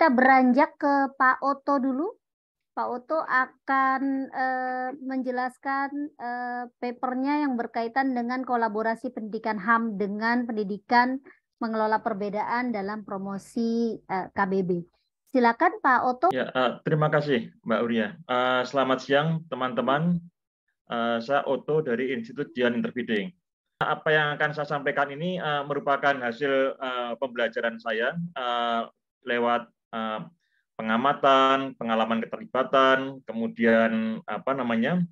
kita beranjak ke Pak Oto dulu. Pak Oto akan eh, menjelaskan eh, papernya yang berkaitan dengan kolaborasi pendidikan HAM dengan pendidikan mengelola perbedaan dalam promosi eh, KBB. Silakan Pak Oto. Ya, uh, terima kasih Mbak Uria. Uh, selamat siang teman-teman. Uh, saya Oto dari Institut Jian Interbiding. Apa yang akan saya sampaikan ini uh, merupakan hasil uh, pembelajaran saya uh, lewat Eh, pengamatan, pengalaman keterlibatan, kemudian apa namanya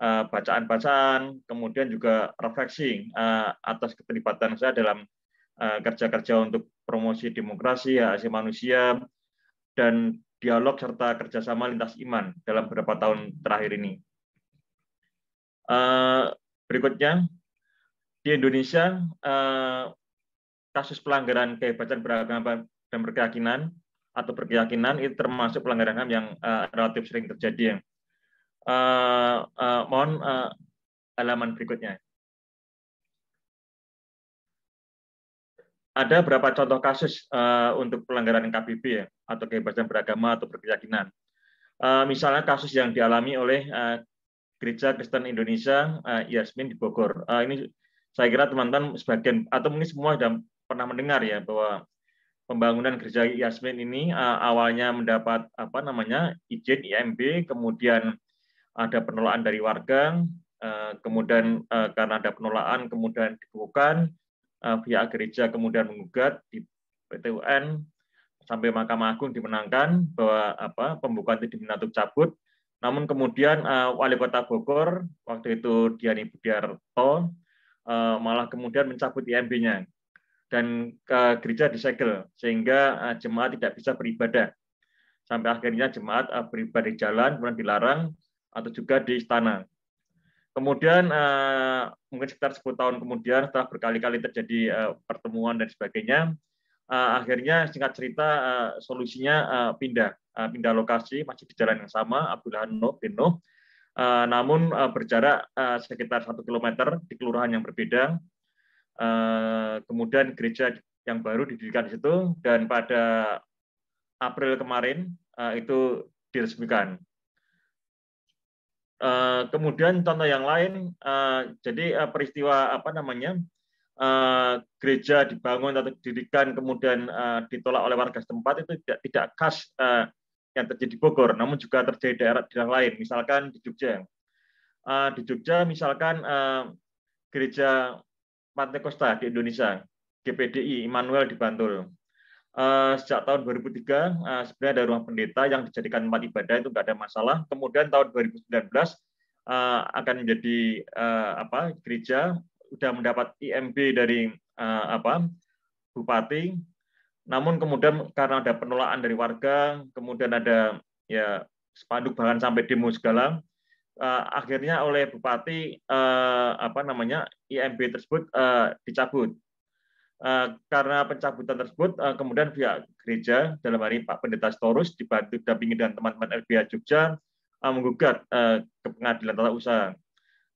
eh, bacaan-bacaan, kemudian juga refleksi eh, atas keterlibatan saya dalam kerja-kerja untuk promosi demokrasi, hak asasi manusia, dan dialog serta kerjasama lintas iman dalam beberapa tahun terakhir ini. Berikutnya, di Indonesia, kasus pelanggaran kebebasan beragama dan berkeyakinan atau berkeyakinan itu termasuk pelanggaran HAM yang uh, relatif sering terjadi. Yang uh, uh, mohon uh, halaman berikutnya. Ada berapa contoh kasus uh, untuk pelanggaran KBB ya, atau kebebasan beragama atau berkeyakinan. Uh, misalnya kasus yang dialami oleh uh, Gereja Kristen Indonesia uh, Yasmin di Bogor. Uh, ini saya kira teman-teman sebagian atau mungkin semua sudah pernah mendengar ya bahwa pembangunan gereja Yasmin ini uh, awalnya mendapat apa namanya izin IMB, kemudian ada penolakan dari warga, uh, kemudian uh, karena ada penolakan kemudian dibukukan uh, pihak gereja kemudian menggugat di PTUN sampai Mahkamah Agung dimenangkan bahwa apa pembukaan itu untuk cabut. Namun kemudian uh, Wali Kota Bogor waktu itu Diani Budiarto uh, malah kemudian mencabut IMB-nya dan ke gereja disegel sehingga eh, jemaat tidak bisa beribadah sampai akhirnya jemaat eh, beribadah di jalan kemudian dilarang atau juga di istana. Kemudian eh, mungkin sekitar 10 tahun kemudian setelah berkali-kali terjadi pertemuan dan sebagainya, akhirnya singkat cerita solusinya pindah pindah lokasi masih di jalan yang sama Abdullah Nuh bin Nuh, namun berjarak sekitar satu kilometer di kelurahan yang berbeda Eh, kemudian gereja yang baru didirikan di situ dan pada April kemarin eh, itu diresmikan. Eh, kemudian contoh yang lain, jadi peristiwa apa namanya gereja dibangun atau didirikan kemudian ditolak oleh warga setempat itu tidak tidak khas yang terjadi di Bogor, namun juga terjadi di daerah daerah lain, misalkan di Jogja. Di Jogja misalkan gereja Kosta di Indonesia, GPDI Immanuel di Bantul. Uh, eh, sejak tahun 2003 uh, eh, sebenarnya ada ruang pendeta yang dijadikan tempat ibadah itu nggak ada masalah. Kemudian tahun 2019 uh, eh, akan menjadi uh, apa gereja sudah mendapat IMB dari uh, apa bupati. Namun kemudian karena ada penolakan dari warga, kemudian ada ya spanduk bahkan sampai demo segala, uh, akhirnya oleh bupati uh, apa namanya IMB tersebut uh, dicabut uh, karena pencabutan tersebut uh, kemudian pihak gereja dalam hari Pak Pendeta Storus dibantu dampingi dan teman-teman LBH Jogja uh, menggugat uh, ke pengadilan tata usaha.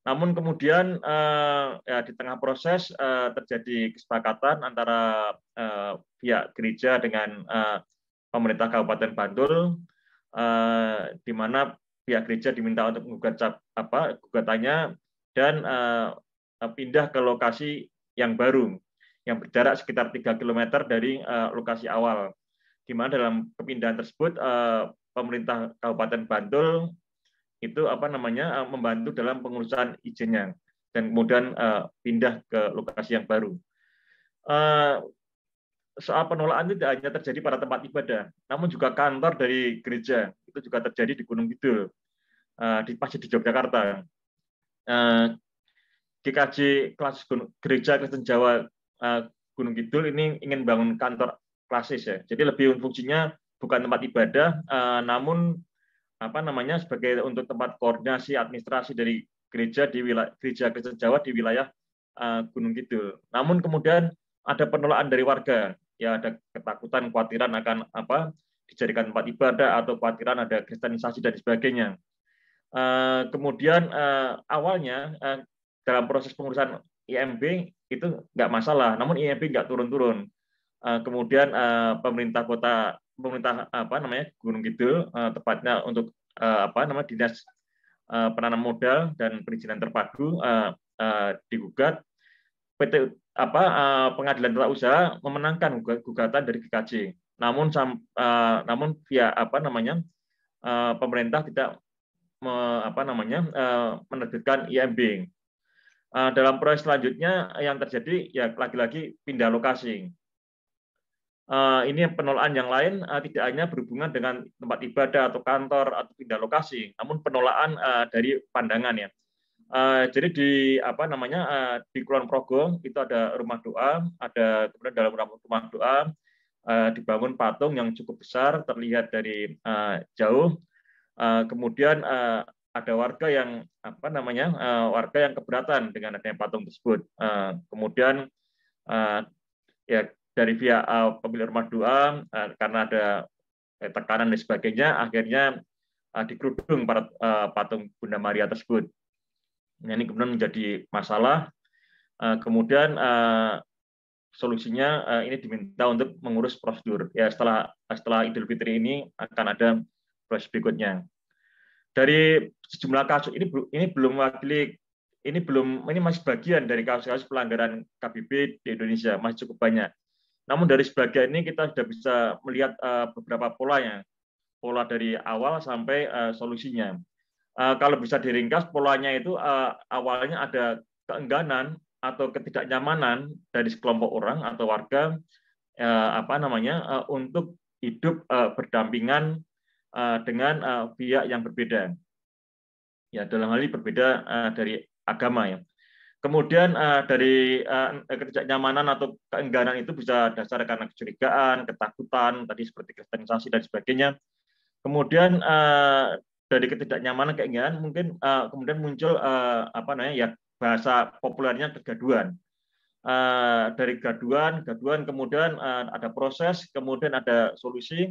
Namun kemudian uh, ya, di tengah proses uh, terjadi kesepakatan antara uh, pihak gereja dengan uh, pemerintah Kabupaten Bantul uh, di mana pihak gereja diminta untuk menggugat cap, apa gugatannya dan uh, pindah ke lokasi yang baru yang berjarak sekitar 3 km dari uh, lokasi awal. Di mana dalam kepindahan tersebut uh, pemerintah Kabupaten Bantul itu apa namanya uh, membantu dalam pengurusan izinnya dan kemudian uh, pindah ke lokasi yang baru. Uh, soal penolakan itu tidak hanya terjadi pada tempat ibadah, namun juga kantor dari gereja itu juga terjadi di Gunung Kidul. Eh, di pasti di Yogyakarta. Eh, GKJ kelas gereja Kristen Jawa eh, Gunung Kidul ini ingin bangun kantor klasis ya. Jadi lebih fungsinya bukan tempat ibadah, namun apa namanya sebagai untuk tempat koordinasi administrasi dari gereja di wilayah gereja Kristen Jawa di wilayah Gunung Kidul. Namun kemudian ada penolakan dari warga, ya ada ketakutan, kekhawatiran akan apa dijadikan tempat ibadah atau kekhawatiran ada kristenisasi dan sebagainya. Eh, kemudian uh, awalnya uh, dalam proses pengurusan IMB itu nggak masalah, namun IMB nggak turun-turun. Uh, kemudian uh, pemerintah kota, pemerintah apa namanya Gunung Kidul, uh, tepatnya untuk uh, apa nama dinas uh, penanam modal dan perizinan terpadu uh, uh, digugat PT apa uh, pengadilan tata usaha memenangkan gugatan dari GKJ. Namun sam, uh, namun via apa namanya uh, pemerintah tidak me, apa namanya e, menerbitkan IMB. E, eh, dalam proses selanjutnya yang terjadi ya lagi-lagi pindah lokasi. E, ini penolakan yang lain e, tidak hanya berhubungan dengan tempat ibadah atau kantor atau pindah lokasi, namun penolakan e, dari pandangan ya. E, jadi di apa namanya e, di Kulon Progo itu ada rumah doa, ada kemudian dalam rumah doa dibangun patung yang cukup besar terlihat dari uh, jauh Eh, kemudian eh, ada warga yang apa namanya eh, warga yang keberatan dengan adanya patung tersebut. kemudian ya dari pihak uh, pemilik rumah doa karena ada tekanan dan sebagainya, akhirnya uh, dikerudung para patung Bunda Maria tersebut. Nah, ini kemudian menjadi masalah. kemudian solusinya ini diminta untuk mengurus prosedur. Ya setelah setelah Idul Fitri ini akan ada proses berikutnya. Dari sejumlah kasus ini ini belum mewakili ini belum ini masih bagian dari kasus-kasus pelanggaran KBB di Indonesia masih cukup banyak. Namun dari sebagian ini kita sudah bisa melihat uh, beberapa polanya, pola dari awal sampai eh, solusinya. Eh, kalau bisa diringkas polanya itu awalnya ada keengganan atau ketidaknyamanan dari sekelompok orang atau warga apa namanya untuk hidup berdampingan Eh, dengan eh, pihak yang berbeda. Ya, dalam hal ini berbeda eh, dari agama ya. Kemudian dari ketidaknyamanan atau keengganan itu bisa dasar karena kecurigaan, ketakutan, tadi seperti kristenisasi dan sebagainya. Kemudian dari ketidaknyamanan, keengganan mungkin kemudian muncul apa namanya ya bahasa populernya kegaduan. dari gaduan, gaduan kemudian ada proses, kemudian ada solusi,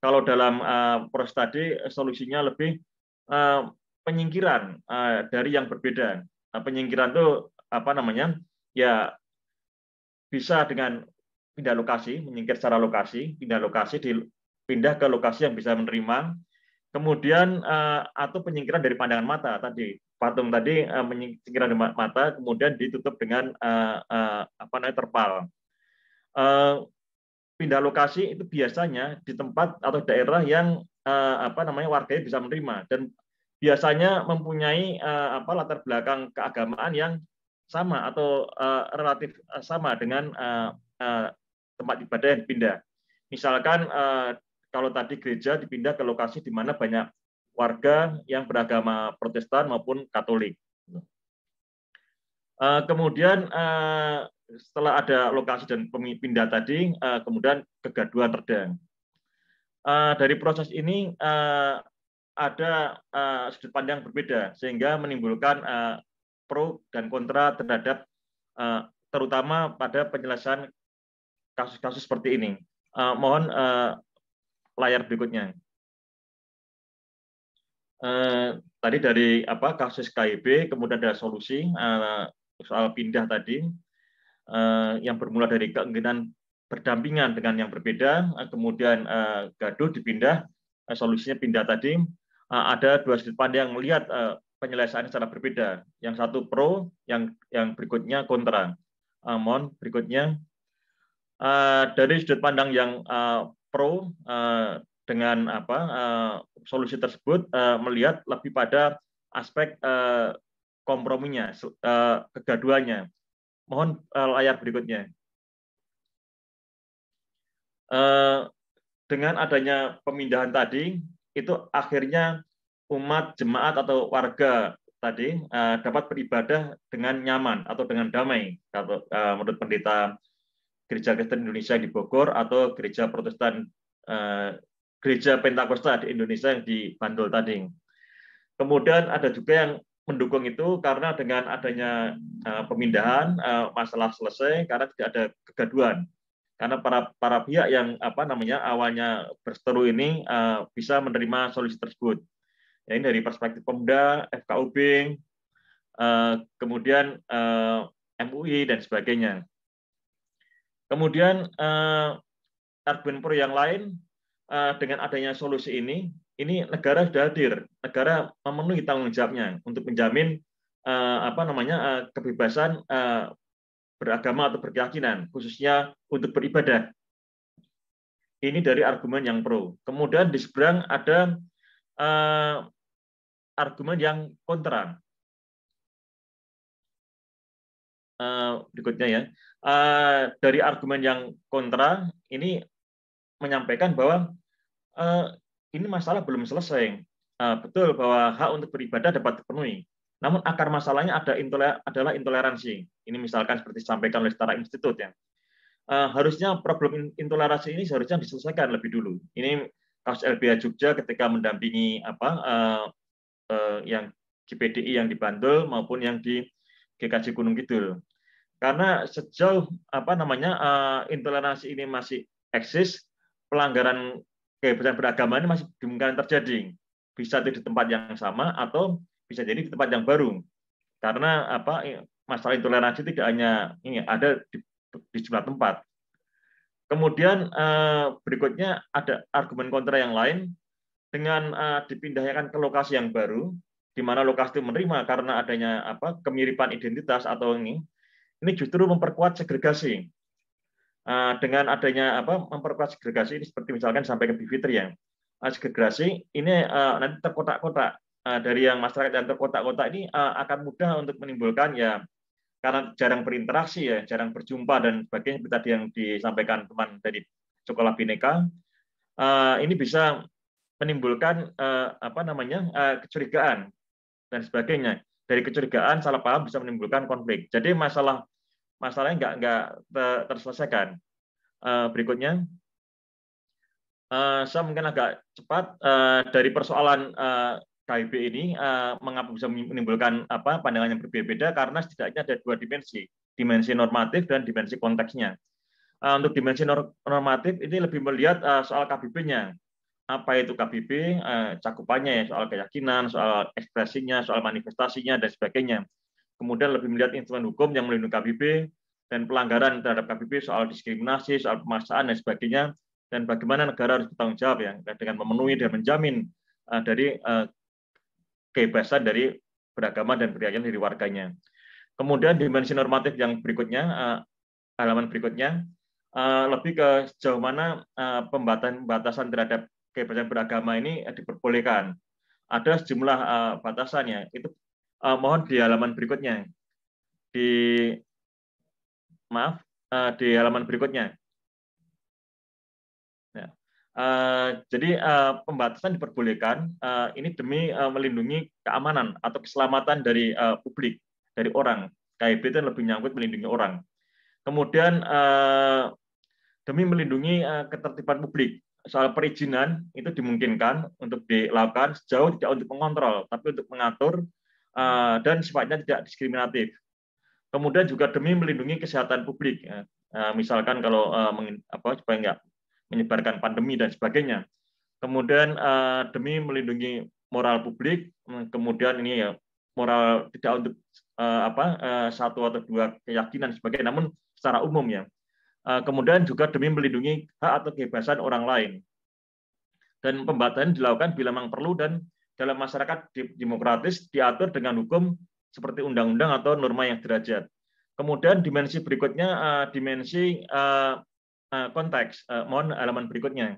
kalau dalam uh, proses tadi solusinya lebih uh, penyingkiran uh, dari yang berbeda. Nah, penyingkiran itu apa namanya? Ya bisa dengan pindah lokasi, menyingkir secara lokasi, pindah lokasi di pindah ke lokasi yang bisa menerima. Kemudian uh, atau penyingkiran dari pandangan mata tadi patung tadi uh, menyingkiran mata kemudian ditutup dengan uh, uh, apa namanya terpal. Uh, pindah lokasi itu biasanya di tempat atau daerah yang uh, apa namanya warganya bisa menerima dan biasanya mempunyai uh, apa latar belakang keagamaan yang sama atau uh, relatif sama dengan uh, uh, tempat ibadah yang dipindah. Misalkan uh, kalau tadi gereja dipindah ke lokasi di mana banyak warga yang beragama Protestan maupun Katolik. Eh, kemudian uh, setelah ada lokasi dan pindah tadi, uh, kemudian kegaduhan terdengar. Uh, dari proses ini uh, ada uh, sudut pandang berbeda sehingga menimbulkan uh, pro dan kontra terhadap uh, terutama pada penjelasan kasus-kasus seperti ini. Uh, mohon uh, layar berikutnya. Uh, tadi dari apa kasus KIB kemudian ada solusi uh, soal pindah tadi eh, yang bermula dari keinginan berdampingan dengan yang berbeda, eh, kemudian eh, gaduh dipindah, solusinya pindah tadi. ada dua sudut pandang yang melihat penyelesaian secara berbeda. Yang satu pro, yang yang berikutnya kontra. Eh, mohon berikutnya dari sudut pandang yang pro dengan apa solusi tersebut melihat lebih pada aspek komprominya, eh, kegaduannya. Mohon eh, layar berikutnya. Eh, dengan adanya pemindahan tadi, itu akhirnya umat, jemaat, atau warga tadi dapat beribadah dengan nyaman atau dengan damai, menurut pendeta Gereja Kristen Indonesia di Bogor atau Gereja Protestan Gereja Pentakosta di Indonesia yang di Bandol tadi. Kemudian ada juga yang mendukung itu karena dengan adanya eh, pemindahan eh, masalah selesai karena tidak ada kegaduhan karena para para pihak yang apa namanya awalnya berseteru ini eh, bisa menerima solusi tersebut. Ya, ini dari perspektif Pemda, FKUB, kemudian MUI dan sebagainya. Kemudian uh, Pro yang lain dengan adanya solusi ini ini negara sudah hadir, negara memenuhi tanggung jawabnya untuk menjamin uh, apa namanya uh, kebebasan uh, beragama atau berkeyakinan, khususnya untuk beribadah. Ini dari argumen yang pro. Kemudian di seberang ada uh, argumen yang kontra. Uh, berikutnya ya, uh, dari argumen yang kontra ini menyampaikan bahwa uh, ini masalah belum selesai. yang ah, betul bahwa hak untuk beribadah dapat dipenuhi. Namun akar masalahnya ada intoler adalah intoleransi. Ini misalkan seperti disampaikan oleh setara institut ya. Ah, harusnya problem intoleransi ini seharusnya diselesaikan lebih dulu. Ini kasus LBH Jogja ketika mendampingi apa uh, uh, yang GPDI yang di Bantul maupun yang di GKJ Gunung Kidul. Karena sejauh apa namanya uh, intoleransi ini masih eksis, pelanggaran kebebasan beragama ini masih dimungkinkan terjadi. Bisa di tempat yang sama atau bisa jadi di tempat yang baru. Karena apa masalah intoleransi tidak hanya ini ada di, di jumlah tempat. Kemudian eh, berikutnya ada argumen kontra yang lain dengan eh, dipindahkan ke lokasi yang baru, di mana lokasi itu menerima karena adanya apa kemiripan identitas atau ini, ini justru memperkuat segregasi. Eh, dengan adanya apa memperkuat segregasi ini seperti misalkan sampai ke Fitri yang eh, segregasi ini eh, nanti terkotak-kotak dari yang masyarakat dan terkotak-kotak ini akan mudah untuk menimbulkan ya karena jarang berinteraksi ya, jarang berjumpa dan sebagainya seperti tadi yang disampaikan teman dari sekolah bineka ini bisa menimbulkan apa namanya kecurigaan dan sebagainya dari kecurigaan salah paham bisa menimbulkan konflik jadi masalah masalahnya nggak nggak terselesaikan. Eh, berikutnya, eh, saya mungkin agak cepat eh, dari persoalan KIB ini mengapa bisa menimbulkan apa pandangan yang berbeda-beda karena setidaknya ada dua dimensi, dimensi normatif dan dimensi konteksnya. Untuk dimensi normatif ini lebih melihat soal KBB-nya, apa itu KBB, cakupannya ya soal keyakinan, soal ekspresinya, soal manifestasinya dan sebagainya kemudian lebih melihat instrumen hukum yang melindungi KPP dan pelanggaran terhadap KPP soal diskriminasi, soal pemaksaan dan sebagainya, dan bagaimana negara harus bertanggung jawab ya dengan memenuhi dan menjamin uh, dari uh, kebebasan dari beragama dan berkeyakinan dari warganya. Kemudian dimensi normatif yang berikutnya, uh, halaman berikutnya, uh, lebih ke sejauh mana uh, pembatasan-batasan terhadap kebebasan beragama ini diperbolehkan. Ada sejumlah uh, batasannya. Itu uh, mohon di halaman berikutnya. Di maaf, uh, di halaman berikutnya. Ya. Uh, jadi uh, pembatasan diperbolehkan uh, ini demi uh, melindungi keamanan atau keselamatan dari uh, publik, dari orang. KIB itu lebih nyangkut melindungi orang. Kemudian uh, demi melindungi uh, ketertiban publik, soal perizinan itu dimungkinkan untuk dilakukan sejauh tidak untuk mengontrol, tapi untuk mengatur Eh, dan sifatnya tidak diskriminatif. Kemudian juga demi melindungi kesehatan publik, ya. eh, misalkan kalau eh, apa supaya nggak menyebarkan pandemi dan sebagainya. Kemudian demi melindungi moral publik, kemudian ini ya, moral tidak untuk apa satu atau dua keyakinan sebagainya, namun secara umum ya. Kemudian juga demi melindungi hak atau kebebasan orang lain. Dan pembatasan dilakukan bila memang perlu dan dalam masyarakat demokratis diatur dengan hukum seperti undang-undang atau norma yang derajat. Kemudian dimensi berikutnya eh, dimensi eh, eh, konteks. mohon halaman berikutnya.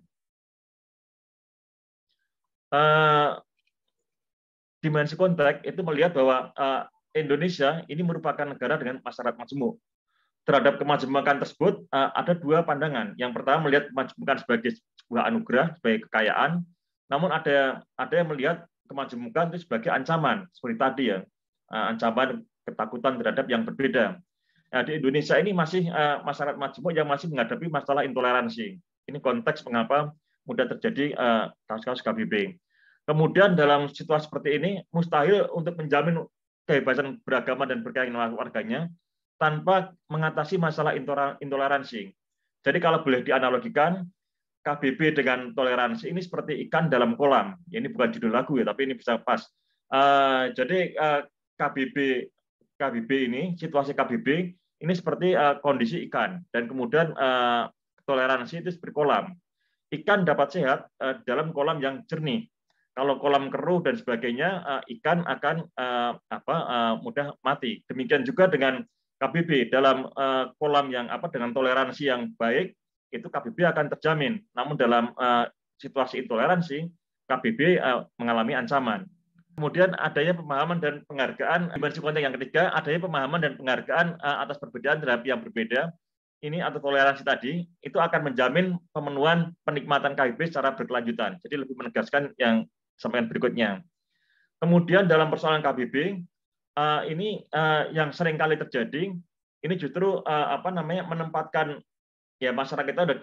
dimensi konteks itu melihat bahwa Indonesia ini merupakan negara dengan masyarakat majemuk. Terhadap kemajemukan tersebut ada dua pandangan. Yang pertama melihat kemajemukan sebagai sebuah anugerah, sebagai kekayaan, namun ada ada yang melihat kemajemukan itu sebagai ancaman seperti tadi ya eh, ancaman ketakutan terhadap yang berbeda. Nah, di Indonesia ini masih eh, masyarakat majemuk yang masih menghadapi masalah intoleransi. Ini konteks mengapa mudah terjadi kasus-kasus uh, KBB. Kemudian dalam situasi seperti ini mustahil untuk menjamin kebebasan beragama dan berkeyakinan warganya tanpa mengatasi masalah intoleransi. Jadi kalau boleh dianalogikan, KBB dengan toleransi ini seperti ikan dalam kolam. ini bukan judul lagu ya, tapi ini bisa pas. Uh, jadi uh, eh, KBB KBB ini situasi KBB ini seperti uh, kondisi ikan dan kemudian uh, toleransi itu seperti kolam. Ikan dapat sehat uh, dalam kolam yang jernih. Kalau kolam keruh dan sebagainya, uh, ikan akan uh, apa uh, mudah mati. Demikian juga dengan KBB dalam uh, kolam yang apa dengan toleransi yang baik itu KBB akan terjamin. Namun dalam uh, situasi intoleransi, KBB uh, eh, mengalami ancaman. Kemudian adanya pemahaman dan penghargaan dimensi konteks yang ketiga, adanya pemahaman dan penghargaan uh, atas perbedaan terhadap yang berbeda. Ini atau toleransi tadi itu akan menjamin pemenuhan penikmatan KBB secara berkelanjutan. Jadi lebih menegaskan yang sampaikan berikutnya. Kemudian dalam persoalan KBB uh, ini uh, yang sering kali terjadi ini justru uh, apa namanya menempatkan ya masyarakat kita sudah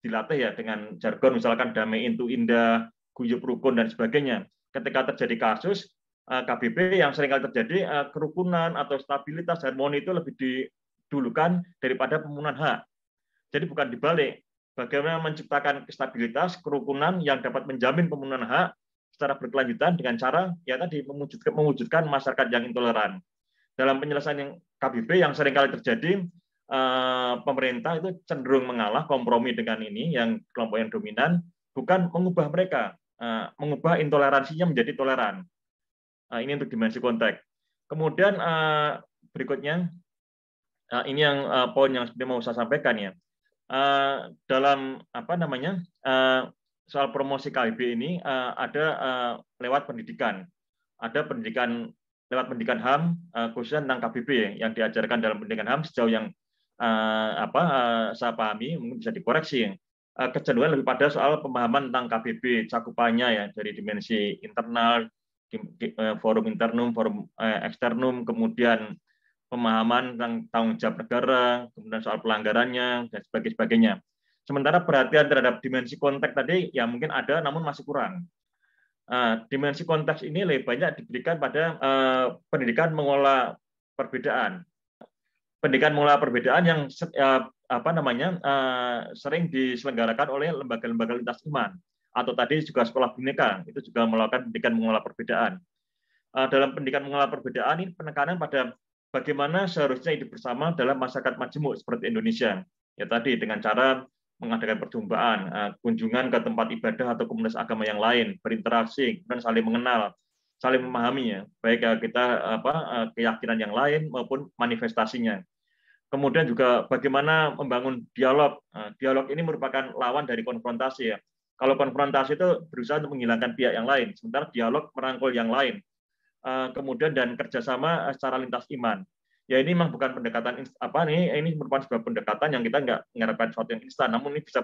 dilatih ya dengan jargon misalkan damai itu indah, guyup rukun dan sebagainya. Ketika terjadi kasus eh, KBB yang sering kali terjadi eh, kerukunan atau stabilitas harmoni itu lebih didulukan daripada pemenuhan hak. Jadi bukan dibalik. Bagaimana menciptakan stabilitas kerukunan yang dapat menjamin pemenuhan hak secara berkelanjutan dengan cara ya tadi mewujudkan, masyarakat yang intoleran. Dalam penyelesaian yang KBB yang seringkali terjadi, Eh, pemerintah itu cenderung mengalah kompromi dengan ini yang kelompok yang dominan bukan mengubah mereka eh, mengubah intoleransinya menjadi toleran eh, ini untuk dimensi konteks kemudian berikutnya ini yang poin yang sebenarnya mau saya sampaikan ya dalam apa namanya soal promosi KIB ini ada lewat pendidikan ada pendidikan lewat pendidikan HAM khususnya tentang KBB yang diajarkan dalam pendidikan HAM sejauh yang uh, apa uh, saya pahami mungkin bisa dikoreksi uh, kecenderungan lebih pada soal pemahaman tentang KBB cakupannya ya dari dimensi internal di, di, uh, forum internum forum uh, eksternum kemudian pemahaman tentang tanggung jawab negara kemudian soal pelanggarannya dan sebagainya, sebagainya. sementara perhatian terhadap dimensi konteks tadi ya mungkin ada namun masih kurang Uh, dimensi konteks ini lebih banyak diberikan pada uh, pendidikan mengolah perbedaan pendidikan mula perbedaan yang ya, apa namanya eh, sering diselenggarakan oleh lembaga-lembaga lintas iman atau tadi juga sekolah bineka itu juga melakukan pendidikan mengelola perbedaan. Eh, dalam pendidikan mengelola perbedaan ini penekanan pada bagaimana seharusnya hidup bersama dalam masyarakat majemuk seperti Indonesia. Ya tadi dengan cara mengadakan perjumpaan, eh, kunjungan ke tempat ibadah atau komunitas agama yang lain, berinteraksi, dan saling mengenal, saling memahami ya, baik eh, kita eh, apa eh, keyakinan yang lain maupun manifestasinya. Kemudian juga bagaimana membangun dialog. Dialog ini merupakan lawan dari konfrontasi ya. Kalau konfrontasi itu berusaha untuk menghilangkan pihak yang lain, sementara dialog merangkul yang lain. Kemudian dan kerjasama secara lintas iman ya ini memang bukan pendekatan apa nih ini merupakan sebuah pendekatan yang kita nggak mengharapkan sesuatu yang instan namun ini bisa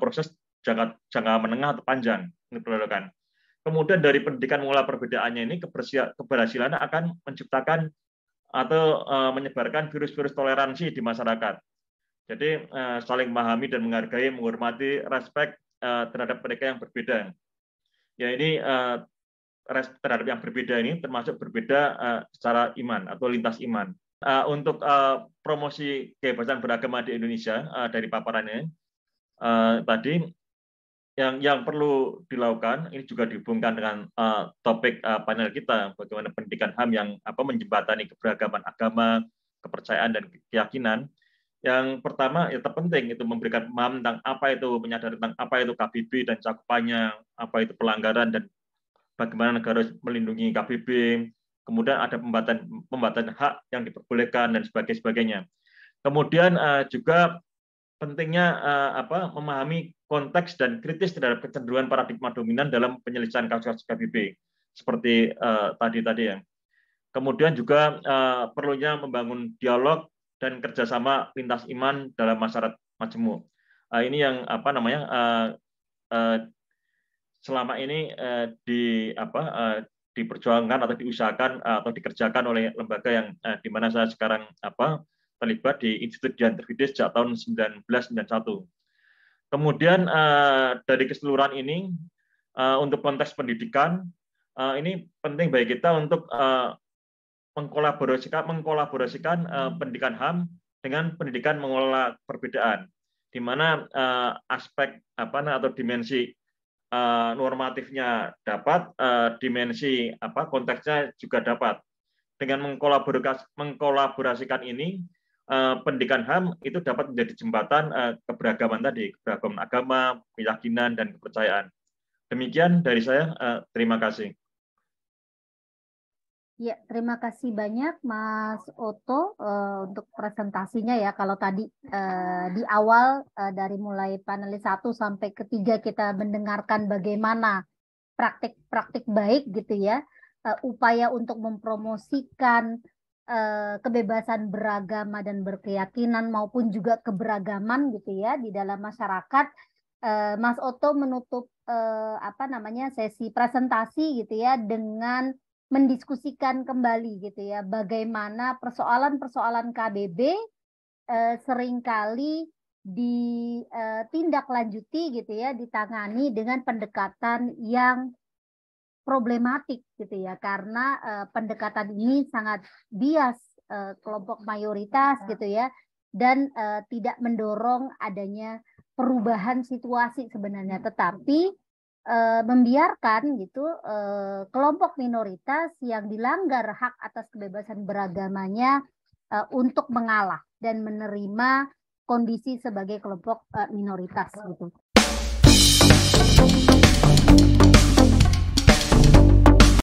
proses jangka jangka menengah atau panjang ini diperlukan kemudian dari pendidikan mula perbedaannya ini keberhasilan akan menciptakan atau eh, menyebarkan virus-virus toleransi di masyarakat. Jadi eh, saling memahami dan menghargai, menghormati, respek eh, terhadap mereka yang berbeda. Ya ini terhadap yang berbeda ini termasuk berbeda secara iman atau lintas iman. Untuk promosi kebebasan beragama di Indonesia dari paparannya tadi yang yang perlu dilakukan ini juga dihubungkan dengan uh, topik uh, panel kita bagaimana pendidikan HAM yang apa menjembatani keberagaman agama, kepercayaan dan keyakinan. Yang pertama yang terpenting itu memberikan pemahaman tentang apa itu menyadari tentang apa itu KBB dan cakupannya, apa itu pelanggaran dan bagaimana negara harus melindungi KBB. Kemudian ada pembatasan pembatasan hak yang diperbolehkan dan sebagainya. Kemudian uh, juga pentingnya uh, apa memahami konteks dan kritis terhadap kecenderungan paradigma dominan dalam penyelesaian kasus-kasus KBB seperti eh, tadi tadi tadi yang kemudian juga uh, perlunya membangun dialog dan kerjasama lintas iman dalam masyarakat majemuk uh, ini yang apa namanya uh, uh, selama ini uh, di apa uh, diperjuangkan atau diusahakan uh, atau dikerjakan oleh lembaga yang uh, di mana saya sekarang apa terlibat di Institut Terbitis sejak tahun 1991. Kemudian eh, dari keseluruhan ini eh, untuk konteks pendidikan eh, ini penting bagi kita untuk mengkolaborasikan mengkolaborasikan pendidikan HAM dengan pendidikan mengelola perbedaan di mana aspek apa atau dimensi normatifnya dapat dimensi apa konteksnya juga dapat dengan mengkolaborasikan ini Eh, pendidikan HAM itu dapat menjadi jembatan eh, keberagaman tadi, keberagaman agama, keyakinan, dan kepercayaan. Demikian dari saya, eh, terima kasih. Ya, terima kasih banyak Mas Oto uh, untuk presentasinya ya. Kalau tadi uh, di awal uh, dari mulai panelis 1 sampai ketiga kita mendengarkan bagaimana praktik-praktik baik gitu ya. Uh, upaya untuk mempromosikan Eh, kebebasan beragama dan berkeyakinan maupun juga keberagaman gitu ya di dalam masyarakat. Eh, Mas Oto menutup eh, apa namanya sesi presentasi gitu ya dengan mendiskusikan kembali gitu ya bagaimana persoalan-persoalan KBB seringkali ditindaklanjuti gitu ya ditangani dengan pendekatan yang problematik gitu ya karena uh, pendekatan ini sangat bias uh, kelompok mayoritas iya. gitu ya dan uh, tidak mendorong adanya perubahan situasi sebenarnya hmm. tetapi uh, membiarkan gitu uh, kelompok minoritas yang dilanggar hak atas kebebasan beragamanya uh, untuk mengalah dan menerima kondisi sebagai kelompok uh, minoritas gitu.